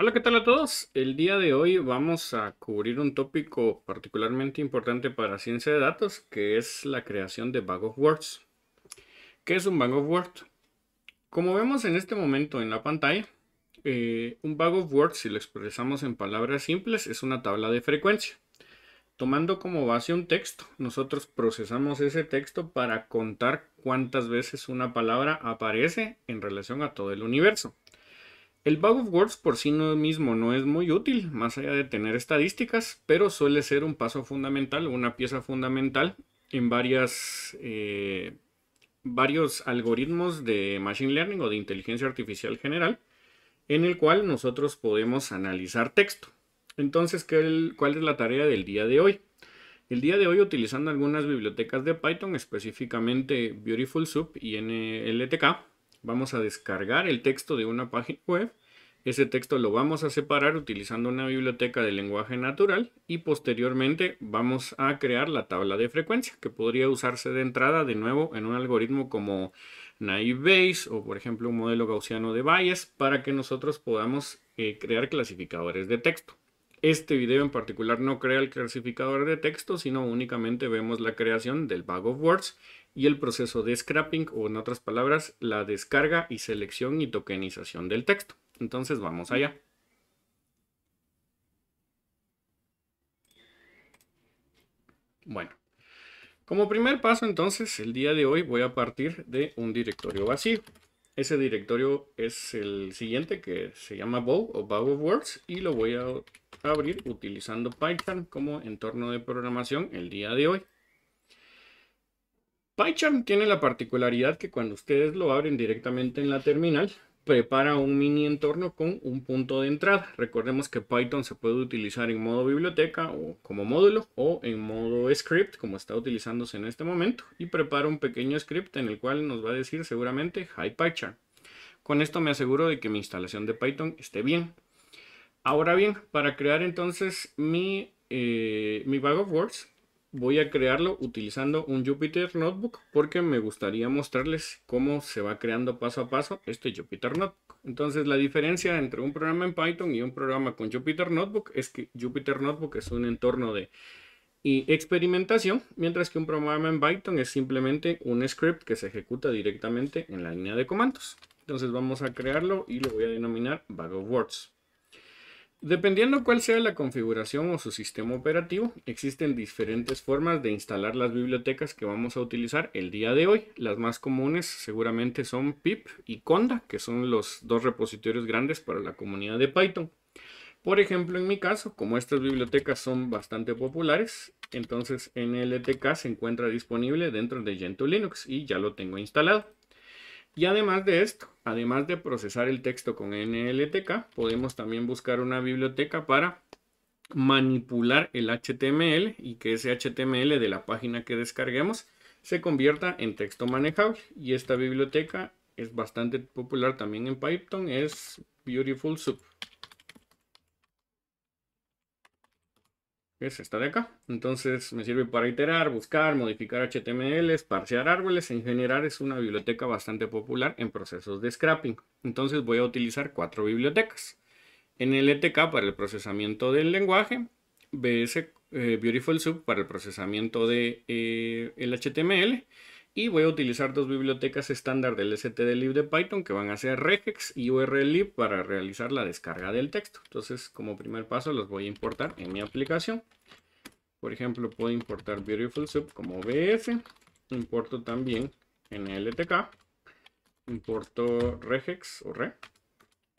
Hola, ¿qué tal a todos? El día de hoy vamos a cubrir un tópico particularmente importante para ciencia de datos, que es la creación de bag of Words. ¿Qué es un bag of Words? Como vemos en este momento en la pantalla, eh, un bag of Words, si lo expresamos en palabras simples, es una tabla de frecuencia. Tomando como base un texto, nosotros procesamos ese texto para contar cuántas veces una palabra aparece en relación a todo el universo. El Bag of Words por sí mismo no es muy útil, más allá de tener estadísticas, pero suele ser un paso fundamental, una pieza fundamental en varias, eh, varios algoritmos de Machine Learning o de inteligencia artificial general, en el cual nosotros podemos analizar texto. Entonces, ¿cuál es la tarea del día de hoy? El día de hoy, utilizando algunas bibliotecas de Python, específicamente Beautiful Soup y NLTK, vamos a descargar el texto de una página web ese texto lo vamos a separar utilizando una biblioteca de lenguaje natural y posteriormente vamos a crear la tabla de frecuencia que podría usarse de entrada de nuevo en un algoritmo como naive Bayes o por ejemplo un modelo gaussiano de Bayes para que nosotros podamos eh, crear clasificadores de texto. Este video en particular no crea el clasificador de texto, sino únicamente vemos la creación del bag of words y el proceso de scrapping o en otras palabras la descarga y selección y tokenización del texto. Entonces vamos allá. Bueno, como primer paso entonces, el día de hoy voy a partir de un directorio vacío. Ese directorio es el siguiente que se llama Bow o Bow of Words y lo voy a abrir utilizando Python como entorno de programación el día de hoy. PyCharm tiene la particularidad que cuando ustedes lo abren directamente en la terminal, prepara un mini entorno con un punto de entrada. Recordemos que Python se puede utilizar en modo biblioteca o como módulo o en modo script como está utilizándose en este momento y prepara un pequeño script en el cual nos va a decir seguramente hi PyCharm. Con esto me aseguro de que mi instalación de Python esté bien. Ahora bien, para crear entonces mi, eh, mi bag of words voy a crearlo utilizando un Jupyter Notebook porque me gustaría mostrarles cómo se va creando paso a paso este Jupyter Notebook. Entonces la diferencia entre un programa en Python y un programa con Jupyter Notebook es que Jupyter Notebook es un entorno de experimentación, mientras que un programa en Python es simplemente un script que se ejecuta directamente en la línea de comandos. Entonces vamos a crearlo y lo voy a denominar Bag of Words. Dependiendo cuál sea la configuración o su sistema operativo, existen diferentes formas de instalar las bibliotecas que vamos a utilizar el día de hoy. Las más comunes seguramente son pip y conda, que son los dos repositorios grandes para la comunidad de Python. Por ejemplo, en mi caso, como estas bibliotecas son bastante populares, entonces NLTK se encuentra disponible dentro de Gentoo Linux y ya lo tengo instalado. Y además de esto, además de procesar el texto con NLTK, podemos también buscar una biblioteca para manipular el HTML y que ese HTML de la página que descarguemos se convierta en texto manejable. Y esta biblioteca es bastante popular también en Python, es Beautiful Soup. es esta de acá. Entonces me sirve para iterar, buscar, modificar HTML parsear árboles. En general es una biblioteca bastante popular en procesos de scrapping. Entonces voy a utilizar cuatro bibliotecas. NLTK e para el procesamiento del lenguaje, BS eh, Beautiful Sub para el procesamiento del de, eh, el HTML y voy a utilizar dos bibliotecas estándar del stdlib de Python que van a ser regex y urllib para realizar la descarga del texto. Entonces, como primer paso, los voy a importar en mi aplicación. Por ejemplo, puedo importar Beautiful como bs. importo también nltk, importo regex o re,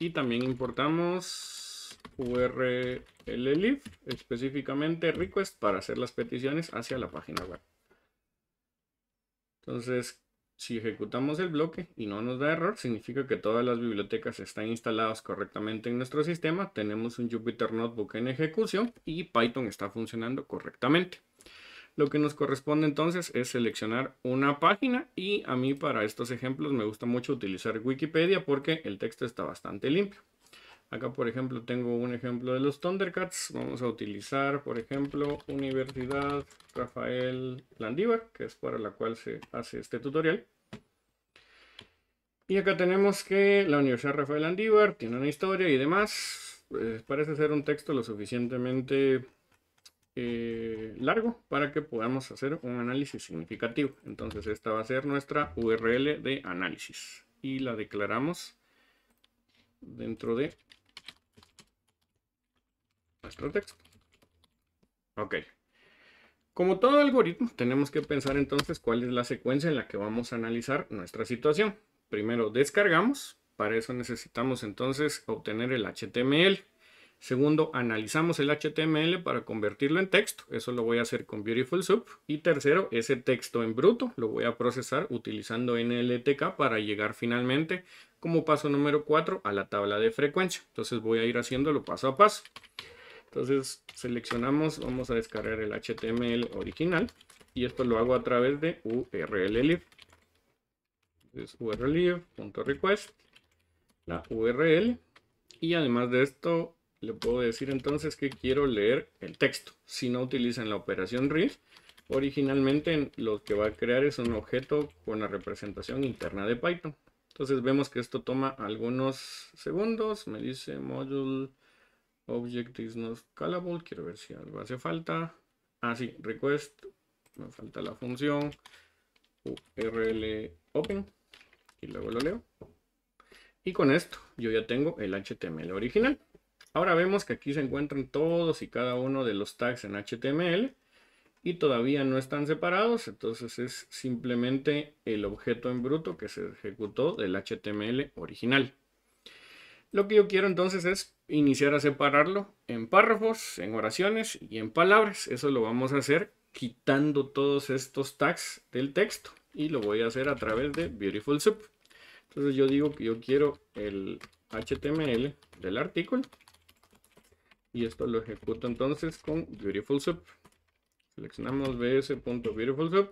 y también importamos urllib, específicamente request para hacer las peticiones hacia la página web. Entonces, si ejecutamos el bloque y no nos da error, significa que todas las bibliotecas están instaladas correctamente en nuestro sistema, tenemos un Jupyter Notebook en ejecución y Python está funcionando correctamente. Lo que nos corresponde entonces es seleccionar una página y a mí para estos ejemplos me gusta mucho utilizar Wikipedia porque el texto está bastante limpio. Acá, por ejemplo, tengo un ejemplo de los Thundercats. Vamos a utilizar, por ejemplo, Universidad Rafael Landívar, que es para la cual se hace este tutorial. Y acá tenemos que la Universidad Rafael Landívar tiene una historia y demás. Eh, parece ser un texto lo suficientemente eh, largo para que podamos hacer un análisis significativo. Entonces esta va a ser nuestra URL de análisis. Y la declaramos dentro de nuestro texto. Ok. Como todo algoritmo, tenemos que pensar entonces cuál es la secuencia en la que vamos a analizar nuestra situación. Primero descargamos, para eso necesitamos entonces obtener el HTML. Segundo, analizamos el HTML para convertirlo en texto. Eso lo voy a hacer con Beautiful Soup. Y tercero, ese texto en bruto lo voy a procesar utilizando NLTK para llegar finalmente, como paso número 4, a la tabla de frecuencia. Entonces voy a ir haciéndolo paso a paso. Entonces seleccionamos, vamos a descargar el HTML original y esto lo hago a través de urllib. Entonces urllib.request, la URL y además de esto le puedo decir entonces que quiero leer el texto. Si no utilizan la operación read, originalmente lo que va a crear es un objeto con la representación interna de Python. Entonces vemos que esto toma algunos segundos, me dice module Object is not callable. Quiero ver si algo hace falta. Ah, sí, request. Me falta la función. URL open. Y luego lo leo. Y con esto yo ya tengo el HTML original. Ahora vemos que aquí se encuentran todos y cada uno de los tags en HTML y todavía no están separados, entonces es simplemente el objeto en bruto que se ejecutó del HTML original. Lo que yo quiero entonces es iniciar a separarlo en párrafos, en oraciones y en palabras. Eso lo vamos a hacer quitando todos estos tags del texto y lo voy a hacer a través de Beautiful Soup. Entonces yo digo que yo quiero el HTML del artículo y esto lo ejecuto entonces con Beautiful Soup. Seleccionamos bs.beautifulsoup.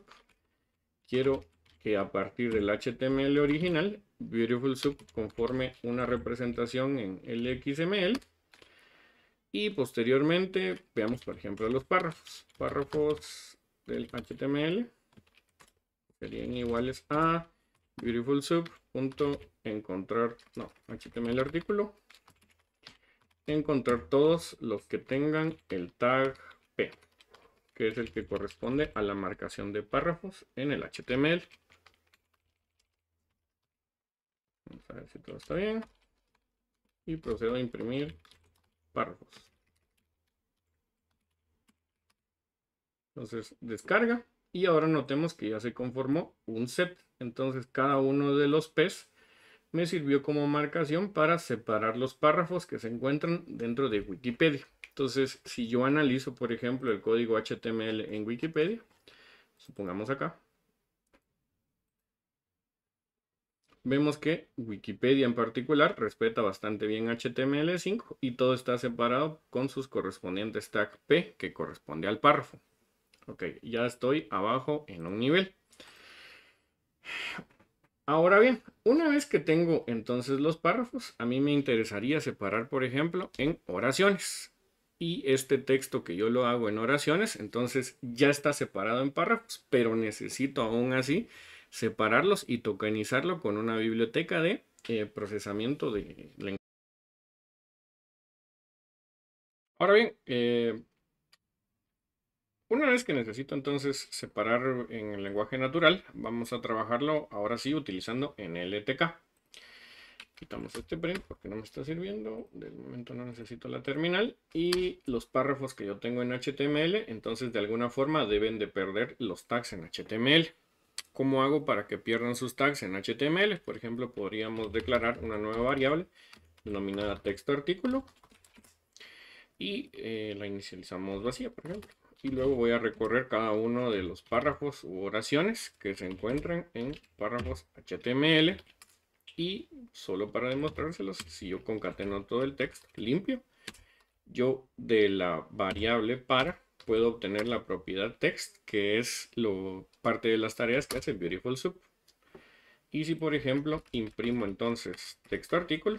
Quiero que a partir del HTML original, Beautiful conforme una representación en el XML, Y posteriormente, veamos por ejemplo los párrafos. Párrafos del HTML serían iguales a beautiful no html artículo encontrar todos los que tengan el tag p que es el que corresponde a la marcación de párrafos en el html a ver si todo está bien. Y procedo a imprimir párrafos. Entonces descarga. Y ahora notemos que ya se conformó un set. Entonces cada uno de los P's me sirvió como marcación para separar los párrafos que se encuentran dentro de Wikipedia. Entonces, si yo analizo, por ejemplo, el código HTML en Wikipedia, supongamos acá, vemos que Wikipedia en particular respeta bastante bien HTML5 y todo está separado con sus correspondientes tag P que corresponde al párrafo. Ok, ya estoy abajo en un nivel. Ahora bien, una vez que tengo entonces los párrafos, a mí me interesaría separar, por ejemplo, en oraciones. Y este texto que yo lo hago en oraciones, entonces ya está separado en párrafos, pero necesito aún así separarlos y tokenizarlo con una biblioteca de eh, procesamiento de lenguaje. Ahora bien, eh, una vez que necesito entonces separar en el lenguaje natural, vamos a trabajarlo ahora sí utilizando NLTK. Quitamos este print porque no me está sirviendo, De momento no necesito la terminal y los párrafos que yo tengo en HTML, entonces de alguna forma deben de perder los tags en HTML. ¿Cómo hago para que pierdan sus tags en HTML? Por ejemplo, podríamos declarar una nueva variable denominada texto artículo y eh, la inicializamos vacía, por ejemplo. Y luego voy a recorrer cada uno de los párrafos u oraciones que se encuentran en párrafos HTML. Y solo para demostrárselos, si yo concateno todo el texto limpio, yo de la variable para puedo obtener la propiedad text, que es lo parte de las tareas que hace Beautiful Soup. Y si por ejemplo imprimo entonces texto artículo,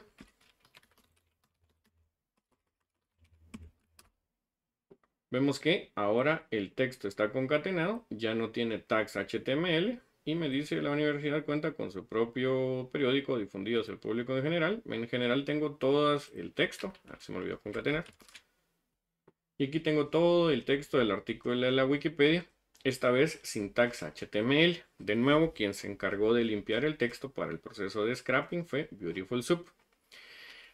vemos que ahora el texto está concatenado, ya no tiene tags HTML y me dice la universidad cuenta con su propio periódico difundido hacia el público en general. En general tengo todas el texto, ah, se me olvidó concatenar. Y aquí tengo todo el texto del artículo de la Wikipedia esta vez syntax HTML. De nuevo, quien se encargó de limpiar el texto para el proceso de scrapping fue Beautiful Soup.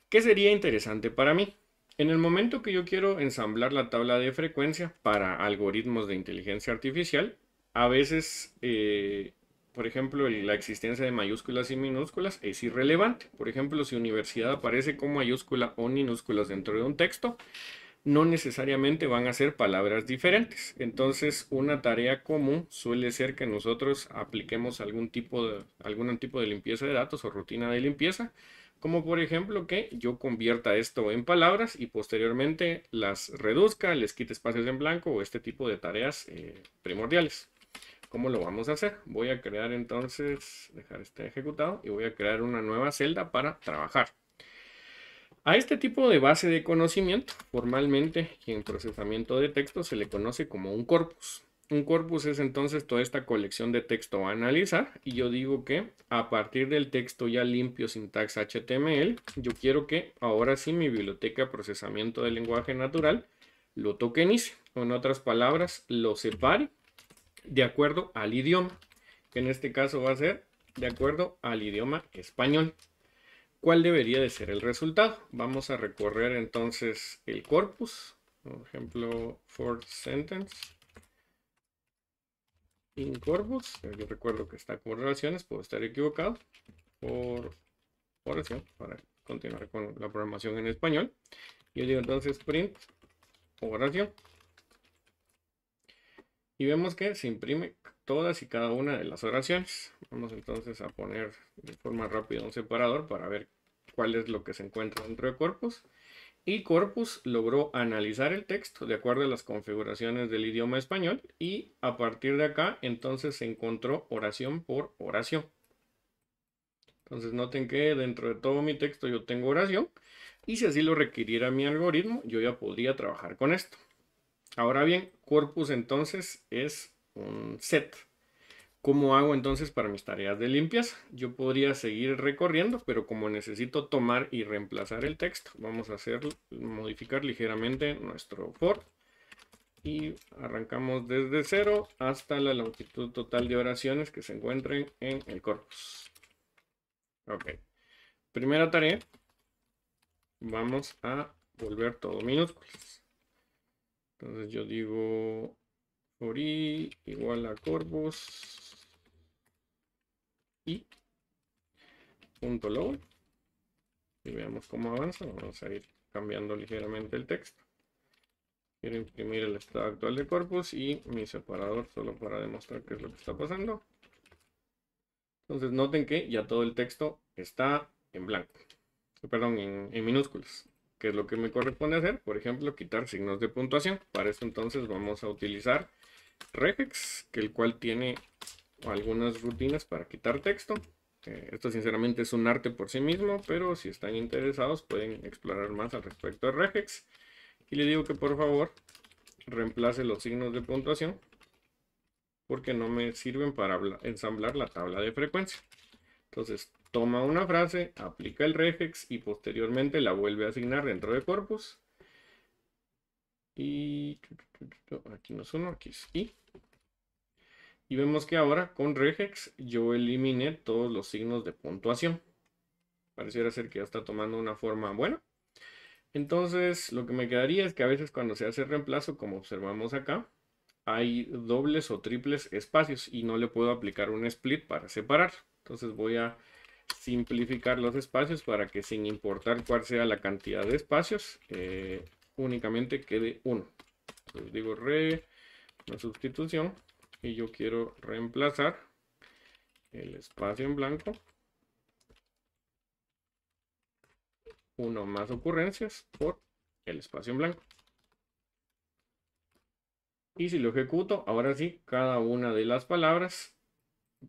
¿Qué sería interesante para mí? En el momento que yo quiero ensamblar la tabla de frecuencia para algoritmos de inteligencia artificial, a veces, eh, por ejemplo, la existencia de mayúsculas y minúsculas es irrelevante. Por ejemplo, si universidad aparece con mayúscula o minúsculas dentro de un texto, no necesariamente van a ser palabras diferentes. Entonces, una tarea común suele ser que nosotros apliquemos algún tipo de, algún tipo de limpieza de datos o rutina de limpieza, como por ejemplo que yo convierta esto en palabras y posteriormente las reduzca, les quite espacios en blanco o este tipo de tareas eh, primordiales. ¿Cómo lo vamos a hacer? Voy a crear entonces, dejar este ejecutado y voy a crear una nueva celda para trabajar. A este tipo de base de conocimiento, formalmente en procesamiento de texto se le conoce como un corpus. Un corpus es entonces toda esta colección de texto a analizar y yo digo que a partir del texto ya limpio sintax HTML, yo quiero que ahora sí mi biblioteca procesamiento de lenguaje natural lo tokenice, o en otras palabras, lo separe de acuerdo al idioma, que en este caso va a ser de acuerdo al idioma español cuál debería de ser el resultado. Vamos a recorrer entonces el corpus, por ejemplo, for sentence in corpus, yo recuerdo que está con relaciones, puedo estar equivocado, por oración, para continuar con la programación en español. Yo digo entonces print oración. Y vemos que se imprime todas y cada una de las oraciones. Vamos entonces a poner de forma rápida un separador para ver cuál es lo que se encuentra dentro de Corpus. Y Corpus logró analizar el texto de acuerdo a las configuraciones del idioma español y a partir de acá entonces se encontró oración por oración. Entonces noten que dentro de todo mi texto yo tengo oración y si así lo requiriera mi algoritmo yo ya podría trabajar con esto. Ahora bien, corpus entonces es un set. ¿Cómo hago entonces para mis tareas de limpias? Yo podría seguir recorriendo, pero como necesito tomar y reemplazar el texto, vamos a hacer, modificar ligeramente nuestro for. Y arrancamos desde cero hasta la longitud total de oraciones que se encuentren en el corpus. Ok. Primera tarea. Vamos a volver todo minúsculas. Entonces yo digo ori igual a corpus y punto Y veamos cómo avanza. Vamos a ir cambiando ligeramente el texto. Quiero imprimir el estado actual de corpus y mi separador solo para demostrar qué es lo que está pasando. Entonces noten que ya todo el texto está en blanco, eh, perdón, en minúsculas que es lo que me corresponde hacer, por ejemplo, quitar signos de puntuación. Para eso entonces vamos a utilizar regex, que el cual tiene algunas rutinas para quitar texto. Eh, esto sinceramente es un arte por sí mismo, pero si están interesados pueden explorar más al respecto de regex. Y le digo que por favor reemplace los signos de puntuación porque no me sirven para ensamblar la tabla de frecuencia. Entonces toma una frase, aplica el regex y posteriormente la vuelve a asignar dentro de corpus. Y aquí no es uno, aquí es Y vemos que ahora con regex yo eliminé todos los signos de puntuación. Pareciera ser que ya está tomando una forma buena. Entonces lo que me quedaría es que a veces cuando se hace reemplazo, como observamos acá, hay dobles o triples espacios y no le puedo aplicar un split para separar. Entonces voy a simplificar los espacios para que sin importar cuál sea la cantidad de espacios, eh, únicamente quede uno. Entonces digo re, una sustitución, y yo quiero reemplazar el espacio en blanco. Uno más ocurrencias por el espacio en blanco. Y si lo ejecuto, ahora sí, cada una de las palabras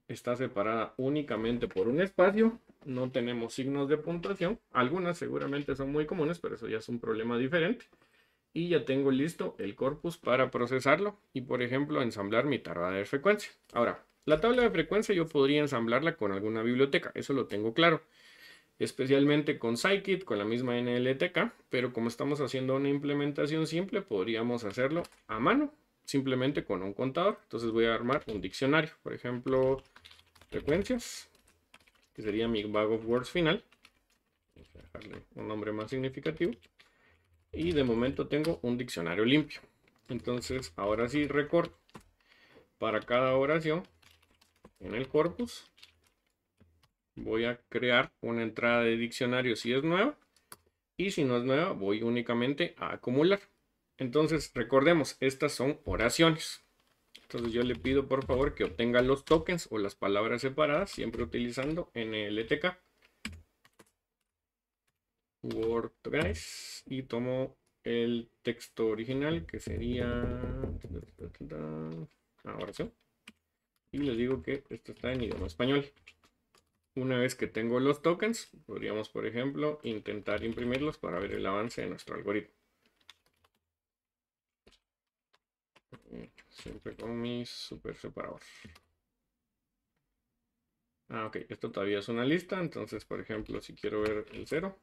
está separada únicamente por un espacio. No tenemos signos de puntuación. Algunas seguramente son muy comunes, pero eso ya es un problema diferente. Y ya tengo listo el corpus para procesarlo y, por ejemplo, ensamblar mi tabla de frecuencia. Ahora, la tabla de frecuencia yo podría ensamblarla con alguna biblioteca, eso lo tengo claro. Especialmente con Scikit, con la misma NLTK, pero como estamos haciendo una implementación simple, podríamos hacerlo a mano simplemente con un contador. Entonces voy a armar un diccionario. Por ejemplo, frecuencias, que sería mi bag of words final. Voy a dejarle un nombre más significativo. Y de momento tengo un diccionario limpio. Entonces, ahora sí record, para cada oración en el corpus. Voy a crear una entrada de diccionario si es nueva. Y si no es nueva, voy únicamente a acumular. Entonces, recordemos, estas son oraciones. Entonces yo le pido por favor que obtenga los tokens o las palabras separadas, siempre utilizando NLTK. Word guys. y tomo el texto original que sería... Ahora sí. Y le digo que esto está en idioma español. Una vez que tengo los tokens, podríamos, por ejemplo, intentar imprimirlos para ver el avance de nuestro algoritmo. Siempre con mi super separador. Ah, ok. Esto todavía es una lista. Entonces, por ejemplo, si quiero ver el 0,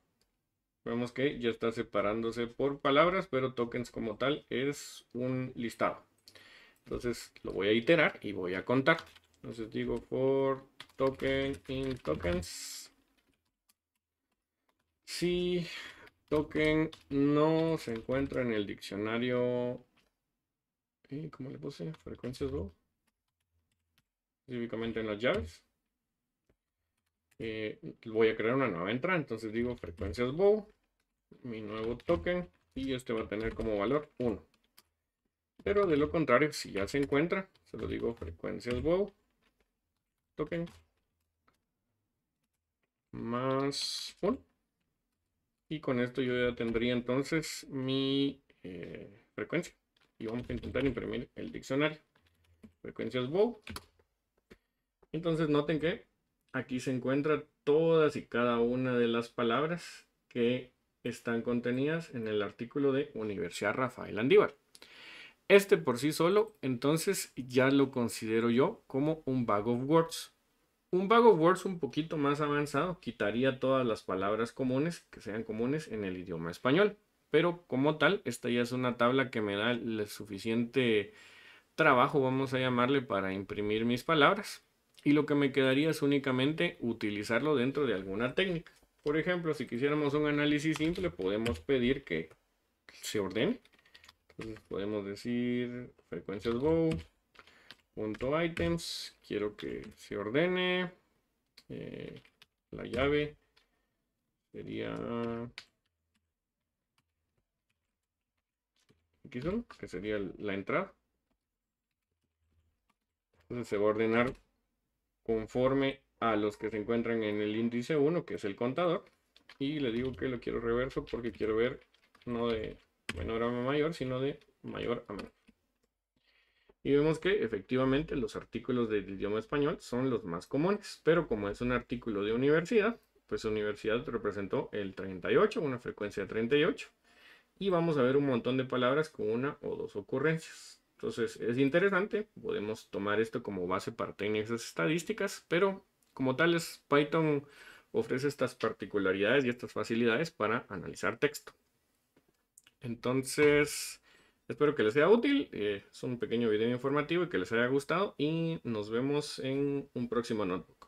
vemos que ya está separándose por palabras, pero tokens como tal es un listado. Entonces, lo voy a iterar y voy a contar. Entonces digo for token in tokens. Si token no se encuentra en el diccionario y como le puse frecuencias bow específicamente en las llaves eh, voy a crear una nueva entrada entonces digo frecuencias bow mi nuevo token y este va a tener como valor 1 pero de lo contrario si ya se encuentra se lo digo frecuencias bow token más 1 y con esto yo ya tendría entonces mi eh, frecuencia y vamos a intentar imprimir el diccionario. Frecuencias Bow. Entonces noten que aquí se encuentran todas y cada una de las palabras que están contenidas en el artículo de Universidad Rafael Andívar. Este por sí solo, entonces ya lo considero yo como un bag of words. Un bag of words un poquito más avanzado quitaría todas las palabras comunes que sean comunes en el idioma español pero como tal, esta ya es una tabla que me da el suficiente trabajo, vamos a llamarle, para imprimir mis palabras. Y lo que me quedaría es únicamente utilizarlo dentro de alguna técnica. Por ejemplo, si quisiéramos un análisis simple, podemos pedir que se ordene. Entonces podemos decir frecuencias go punto items quiero que se ordene eh, la llave sería aquí 1 que sería la entrada. Entonces se va a ordenar conforme a los que se encuentran en el índice 1, que es el contador. Y le digo que lo quiero reverso porque quiero ver no de menor a mayor, sino de mayor a menor. Y vemos que efectivamente los artículos del idioma español son los más comunes, pero como es un artículo de universidad, pues universidad representó el 38, una frecuencia de 38 y vamos a ver un montón de palabras con una o dos ocurrencias. Entonces es interesante, podemos tomar esto como base para técnicas estadísticas, pero como tales Python ofrece estas particularidades y estas facilidades para analizar texto. Entonces, espero que les sea útil, eh, es un pequeño video informativo y que les haya gustado y nos vemos en un próximo notebook.